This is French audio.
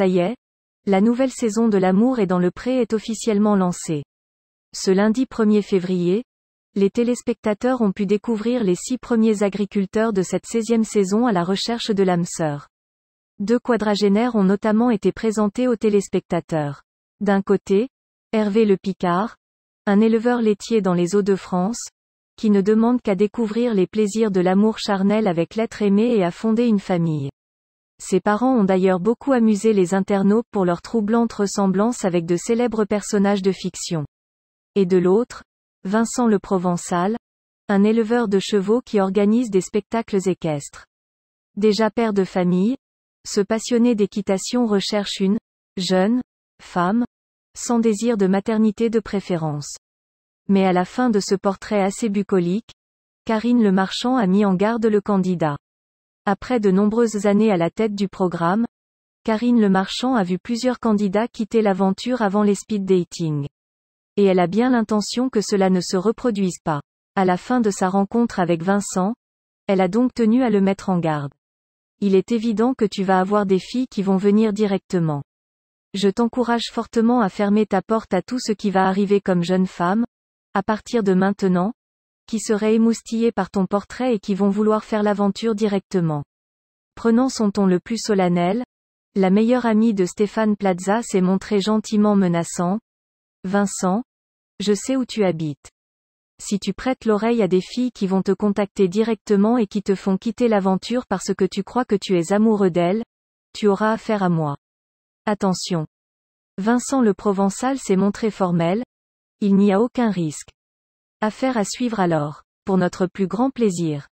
Ça y est, la nouvelle saison de l'amour et dans le pré est officiellement lancée. Ce lundi 1er février, les téléspectateurs ont pu découvrir les six premiers agriculteurs de cette 16e saison à la recherche de l'âme sœur. Deux quadragénaires ont notamment été présentés aux téléspectateurs. D'un côté, Hervé Le Picard, un éleveur laitier dans les eaux de France, qui ne demande qu'à découvrir les plaisirs de l'amour charnel avec l'être aimé et à fonder une famille. Ses parents ont d'ailleurs beaucoup amusé les internautes pour leur troublante ressemblance avec de célèbres personnages de fiction. Et de l'autre, Vincent le Provençal, un éleveur de chevaux qui organise des spectacles équestres. Déjà père de famille, ce passionné d'équitation recherche une jeune femme, sans désir de maternité de préférence. Mais à la fin de ce portrait assez bucolique, Karine le Marchand a mis en garde le candidat. Après de nombreuses années à la tête du programme, Karine Le Marchand a vu plusieurs candidats quitter l'aventure avant les speed dating. Et elle a bien l'intention que cela ne se reproduise pas. À la fin de sa rencontre avec Vincent, elle a donc tenu à le mettre en garde. Il est évident que tu vas avoir des filles qui vont venir directement. Je t'encourage fortement à fermer ta porte à tout ce qui va arriver comme jeune femme, à partir de maintenant, qui seraient émoustillés par ton portrait et qui vont vouloir faire l'aventure directement. Prenant son ton le plus solennel. La meilleure amie de Stéphane Plaza s'est montrée gentiment menaçant. Vincent, je sais où tu habites. Si tu prêtes l'oreille à des filles qui vont te contacter directement et qui te font quitter l'aventure parce que tu crois que tu es amoureux d'elles, tu auras affaire à moi. Attention. Vincent le Provençal s'est montré formel. Il n'y a aucun risque. Affaire à suivre alors. Pour notre plus grand plaisir.